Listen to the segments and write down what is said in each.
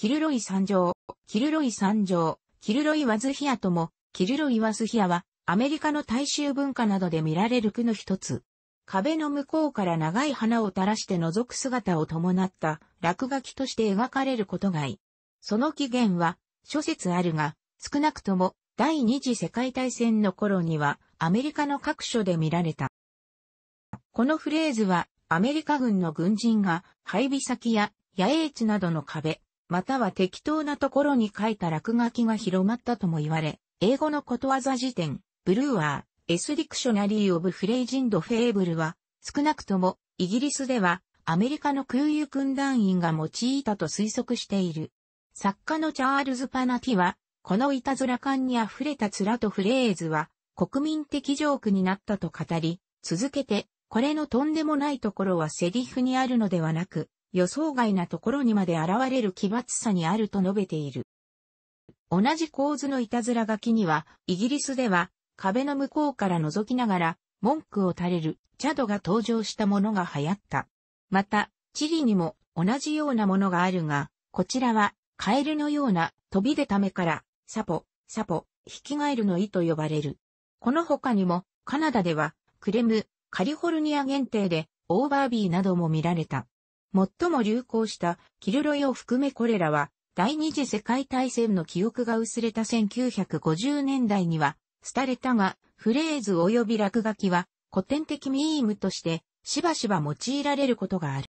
キルロイ山上、キルロイ山上、キルロイワズヒアとも、キルロイワズヒアは、アメリカの大衆文化などで見られる句の一つ。壁の向こうから長い花を垂らして覗く姿を伴った落書きとして描かれることがい。その起源は諸説あるが、少なくとも第二次世界大戦の頃にはアメリカの各所で見られた。このフレーズはアメリカ軍の軍人が配備先や野営地などの壁、または適当なところに書いた落書きが広まったとも言われ、英語のことわざ辞典、ブルーワー、エスディクショナリー・オブ・フレイジンド・フェーブルは、少なくとも、イギリスでは、アメリカの空輸訓団員が用いたと推測している。作家のチャールズ・パナティは、このいたずら感に溢れた面とフレーズは、国民的ジョークになったと語り、続けて、これのとんでもないところはセリフにあるのではなく、予想外なところにまで現れる奇抜さにあると述べている。同じ構図のいたずら書きには、イギリスでは壁の向こうから覗きながら文句を垂れるチャドが登場したものが流行った。また、チリにも同じようなものがあるが、こちらはカエルのような飛び出た目からサポ、サポ、ヒキガエルの意と呼ばれる。この他にもカナダではクレム、カリフォルニア限定でオーバービーなども見られた。最も流行したキルロイを含めこれらは第二次世界大戦の記憶が薄れた1950年代には、廃れたが、フレーズ及び落書きは古典的ミームとしてしばしば用いられることがある。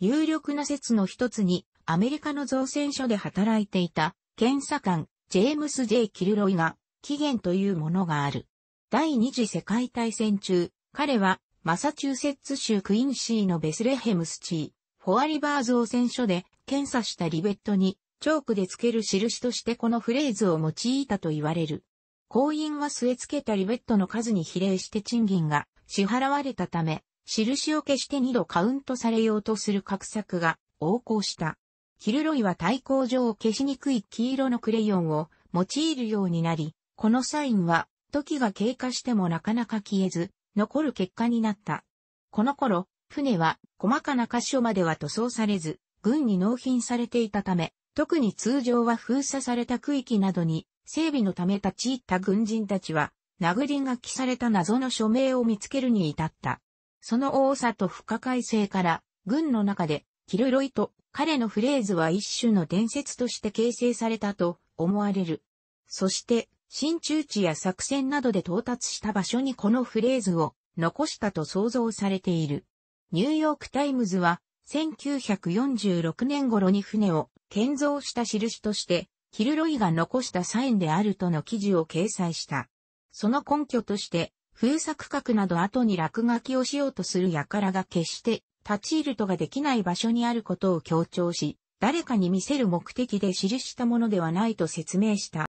有力な説の一つに、アメリカの造船所で働いていた検査官、ジェームス・ J・ キルロイが、起源というものがある。第二次世界大戦中、彼はマサチューセッツ州クインシーのベスレヘムスチー、フォアリバーズ汚染所で検査したリベットに、チョークで付ける印としてこのフレーズを用いたと言われる。行員は据え付けたリベットの数に比例して賃金が支払われたため、印を消して二度カウントされようとする画策が横行した。キルロイは対抗上を消しにくい黄色のクレヨンを用いるようになり、このサインは時が経過してもなかなか消えず、残る結果になった。この頃、船は細かな箇所までは塗装されず、軍に納品されていたため、特に通常は封鎖された区域などに整備のため立ち入った軍人たちは、殴り書きされた謎の署名を見つけるに至った。その多さと不可解性から、軍の中で、キルロイと彼のフレーズは一種の伝説として形成されたと思われる。そして、新中地や作戦などで到達した場所にこのフレーズを残したと想像されている。ニューヨークタイムズは1946年頃に船を建造した印として、キルロイが残したサインであるとの記事を掲載した。その根拠として、風作画など後に落書きをしようとする輩が決して立ち入るとができない場所にあることを強調し、誰かに見せる目的で記したものではないと説明した。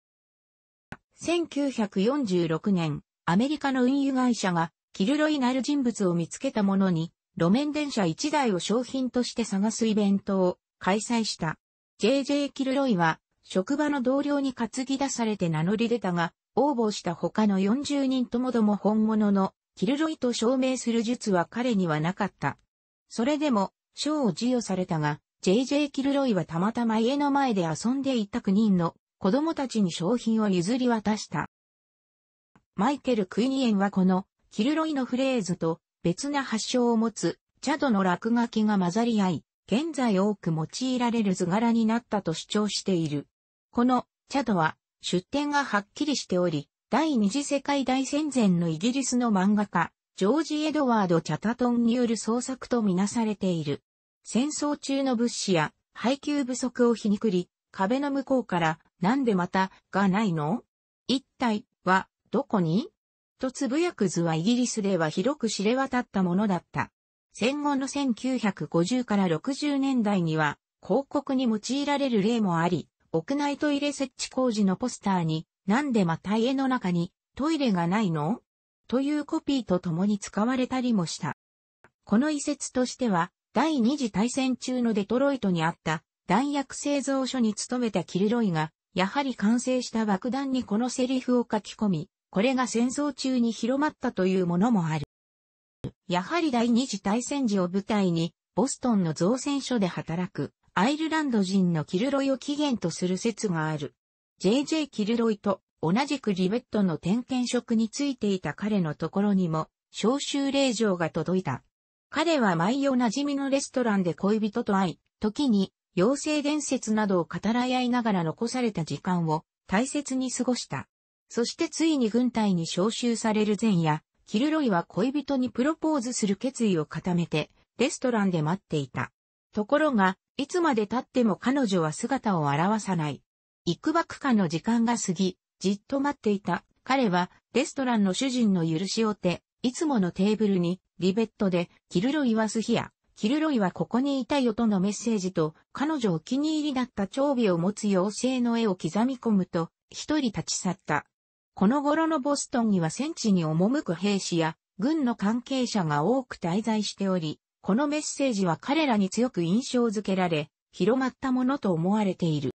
1946年、アメリカの運輸会社が、キルロイなる人物を見つけたものに、路面電車1台を商品として探すイベントを開催した。JJ キルロイは、職場の同僚に担ぎ出されて名乗り出たが、応募した他の40人ともども本物のキルロイと証明する術は彼にはなかった。それでも、賞を授与されたが、JJ キルロイはたまたま家の前で遊んでいた9人の子供たちに商品を譲り渡した。マイケル・クイニエンはこのキルロイのフレーズと別な発祥を持つチャドの落書きが混ざり合い、現在多く用いられる図柄になったと主張している。このチャドは出典がはっきりしており、第二次世界大戦前のイギリスの漫画家、ジョージ・エドワード・チャタトンによる創作とみなされている。戦争中の物資や配給不足を皮肉り、壁の向こうからなんでまた、がないの一体は、どこにとつぶやく図はイギリスでは広く知れ渡ったものだった。戦後の1950から60年代には、広告に用いられる例もあり、屋内トイレ設置工事のポスターに、なんでまた家の中にトイレがないのというコピーと共に使われたりもした。この遺説としては、第二次大戦中のデトロイトにあった弾薬製造所に勤めたキルロイがやはり完成した爆弾にこのセリフを書き込み、これが戦争中に広まったというものもある。やはり第二次大戦時を舞台に、ボストンの造船所で働く、アイルランド人のキルロイを起源とする説がある。JJ キルロイと同じくリベットの点検職についていた彼のところにも、招集令状が届いた。彼は毎夜馴染みのレストランで恋人と会い、時に妖精伝説などを語らい合いながら残された時間を大切に過ごした。そしてついに軍隊に召集される前夜、キルロイは恋人にプロポーズする決意を固めて、レストランで待っていた。ところが、いつまで経っても彼女は姿を現さない。幾ばくかの時間が過ぎ、じっと待っていた。彼は、レストランの主人の許しを手、いつものテーブルに、リベットで、キルロイはスヒア、キルロイはここにいたよとのメッセージと、彼女お気に入りだった長尾を持つ妖精の絵を刻み込むと、一人立ち去った。この頃のボストンには戦地に赴く兵士や、軍の関係者が多く滞在しており、このメッセージは彼らに強く印象づけられ、広まったものと思われている。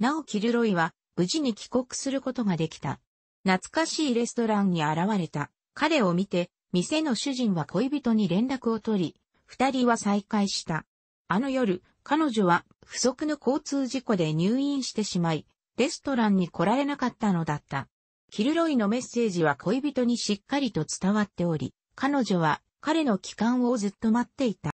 なおキルロイは、無事に帰国することができた。懐かしいレストランに現れた。彼を見て、店の主人は恋人に連絡を取り、二人は再会した。あの夜、彼女は不足の交通事故で入院してしまい、レストランに来られなかったのだった。キルロイのメッセージは恋人にしっかりと伝わっており、彼女は彼の帰還をずっと待っていた。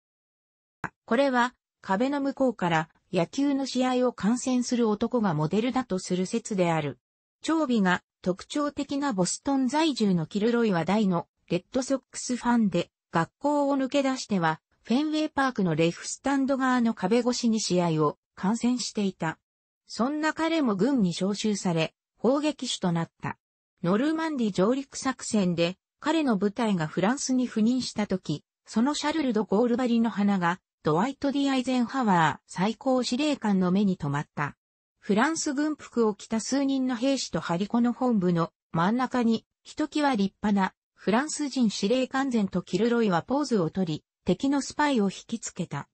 これは壁の向こうから野球の試合を観戦する男がモデルだとする説である。長尾が特徴的なボストン在住のキルロイは大のレッドソックスファンで学校を抜け出してはフェンウェイパークのレフスタンド側の壁越しに試合を観戦していた。そんな彼も軍に招集され、砲撃手となった。ノルマンディ上陸作戦で、彼の部隊がフランスに赴任した時、そのシャルル・ド・ゴールバリの花が、ドワイト・ディ・アイゼンハワー最高司令官の目に留まった。フランス軍服を着た数人の兵士とハリコの本部の真ん中に、ひときわ立派なフランス人司令官前とキルロイはポーズをとり、敵のスパイを引きつけた。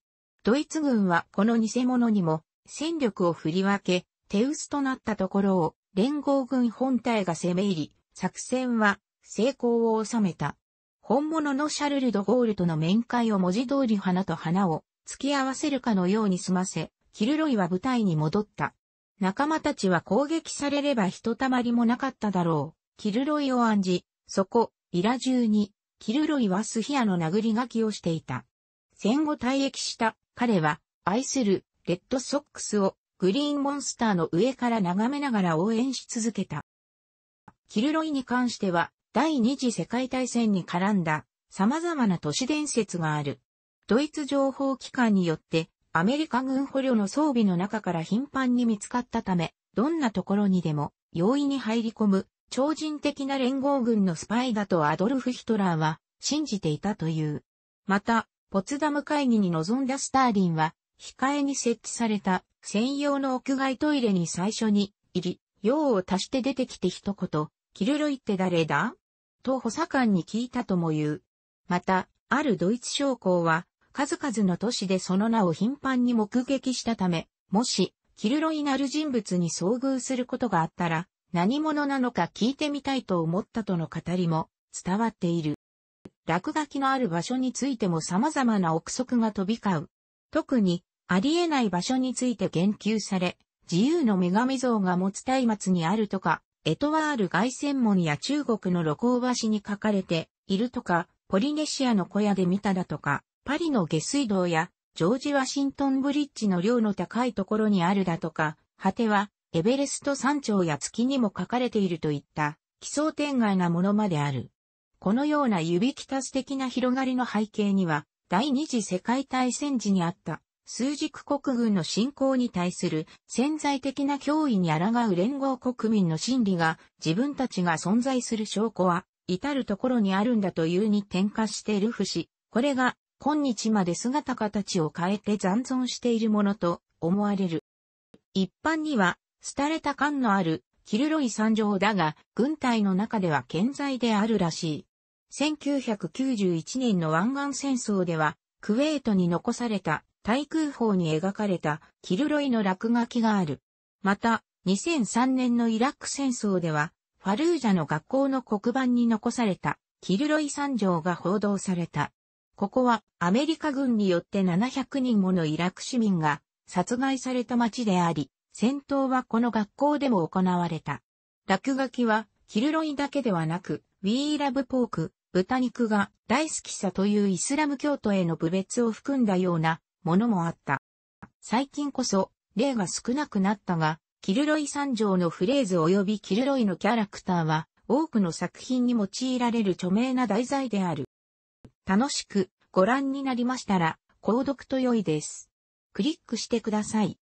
ドイツ軍はこの偽物にも戦力を振り分け、手薄となったところを連合軍本体が攻め入り、作戦は成功を収めた。本物のシャルル・ド・ゴールとの面会を文字通り花と花を付き合わせるかのように済ませ、キルロイは舞台に戻った。仲間たちは攻撃されればひとたまりもなかっただろう。キルロイを暗示、そこ、イラ中に、キルロイはスヒアの殴り書きをしていた。戦後退役した彼は愛するレッドソックスをグリーンモンスターの上から眺めながら応援し続けた。キルロイに関しては第二次世界大戦に絡んだ様々な都市伝説がある。ドイツ情報機関によってアメリカ軍捕虜の装備の中から頻繁に見つかったため、どんなところにでも容易に入り込む超人的な連合軍のスパイだとアドルフ・ヒトラーは信じていたという。また、ポツダム会議に臨んだスターリンは、控えに設置された専用の屋外トイレに最初に入り、用を足して出てきて一言、キルロイって誰だと補佐官に聞いたとも言う。また、あるドイツ将校は、数々の都市でその名を頻繁に目撃したため、もし、キルロイなる人物に遭遇することがあったら、何者なのか聞いてみたいと思ったとの語りも伝わっている。落書きのある場所についても様々な憶測が飛び交う。特に、ありえない場所について言及され、自由の女神像が持つ松明にあるとか、エトワール外専門や中国の露光橋に書かれているとか、ポリネシアの小屋で見ただとか、パリの下水道やジョージ・ワシントンブリッジの量の高いところにあるだとか、果てはエベレスト山頂や月にも書かれているといった奇想天外なものまである。このような指きたす的な広がりの背景には、第二次世界大戦時にあった枢軸国軍の侵攻に対する潜在的な脅威に抗う連合国民の心理が自分たちが存在する証拠は至るところにあるんだというに転化している節、これが今日まで姿形を変えて残存しているものと思われる。一般には廃れた感のある、キルロイ参上だが、軍隊の中では健在であるらしい。1991年の湾岸戦争では、クウェートに残された対空砲に描かれたキルロイの落書きがある。また、2003年のイラク戦争では、ファルージャの学校の黒板に残されたキルロイ山上が報道された。ここはアメリカ軍によって700人ものイラク市民が殺害された町であり、戦闘はこの学校でも行われた。落書きは、キルロイだけではなく、ウィーラブポーク、豚肉が大好きさというイスラム教徒への侮蔑を含んだようなものもあった。最近こそ、例が少なくなったが、キルロイ三条のフレーズ及びキルロイのキャラクターは、多くの作品に用いられる著名な題材である。楽しくご覧になりましたら、購読と良いです。クリックしてください。